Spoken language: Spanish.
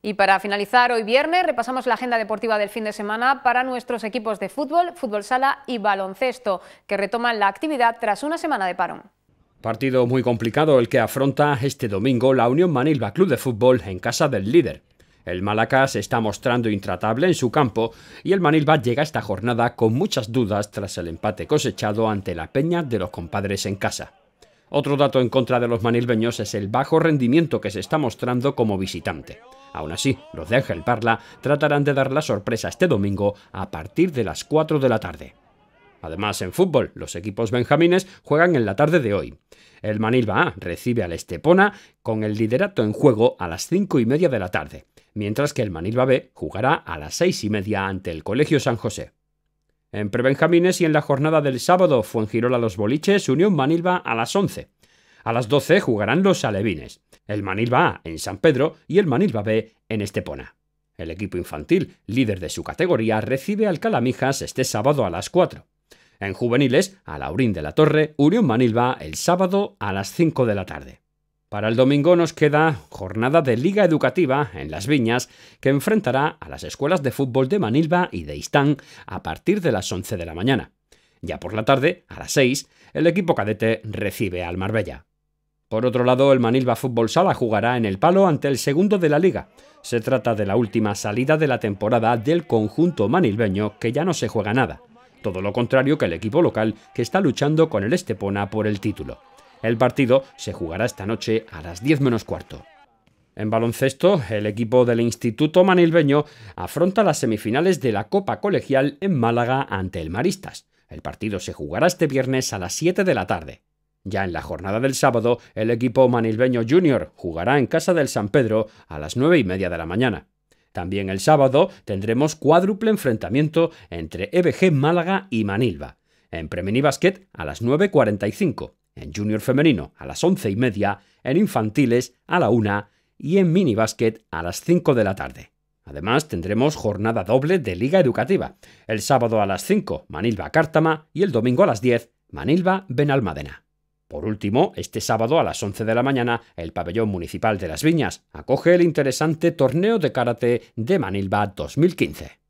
Y para finalizar, hoy viernes repasamos la agenda deportiva del fin de semana para nuestros equipos de fútbol, fútbol sala y baloncesto, que retoman la actividad tras una semana de parón. Partido muy complicado el que afronta este domingo la Unión Manilva Club de Fútbol en casa del líder. El Malaca se está mostrando intratable en su campo y el Manilva llega esta jornada con muchas dudas tras el empate cosechado ante la Peña de los compadres en casa. Otro dato en contra de los manilbeños es el bajo rendimiento que se está mostrando como visitante. Aún así, los de Ángel Parla tratarán de dar la sorpresa este domingo a partir de las 4 de la tarde. Además, en fútbol, los equipos benjamines juegan en la tarde de hoy. El Manilba A recibe al Estepona con el liderato en juego a las 5 y media de la tarde, mientras que el Manilva B jugará a las 6 y media ante el Colegio San José. En Prebenjamines y en la jornada del sábado Fuengirola los boliches, Unión Manilva a las 11. A las 12 jugarán los alevines, el Manilva A en San Pedro y el Manilva B en Estepona. El equipo infantil, líder de su categoría, recibe al Calamijas este sábado a las 4. En juveniles, a Laurín de la Torre, Unión Manilva el sábado a las 5 de la tarde. Para el domingo nos queda jornada de liga educativa en Las Viñas que enfrentará a las escuelas de fútbol de Manilva y de Istán a partir de las 11 de la mañana. Ya por la tarde, a las 6, el equipo cadete recibe al Marbella. Por otro lado, el Manilva Fútbol Sala jugará en el palo ante el segundo de la liga. Se trata de la última salida de la temporada del conjunto manilbeño que ya no se juega nada. Todo lo contrario que el equipo local que está luchando con el Estepona por el título. El partido se jugará esta noche a las 10 menos cuarto. En baloncesto, el equipo del Instituto Manilbeño afronta las semifinales de la Copa Colegial en Málaga ante el Maristas. El partido se jugará este viernes a las 7 de la tarde. Ya en la jornada del sábado, el equipo manilbeño junior jugará en casa del San Pedro a las 9 y media de la mañana. También el sábado tendremos cuádruple enfrentamiento entre EBG Málaga y Manilva. En Premini Basket a las 9.45 en junior femenino a las once y media, en infantiles a la una y en mini a las 5 de la tarde. Además, tendremos jornada doble de Liga Educativa. El sábado a las 5, Manilva Cártama, y el domingo a las 10, Manilva benalmadena Por último, este sábado a las 11 de la mañana, el Pabellón Municipal de las Viñas acoge el interesante torneo de karate de Manilva 2015.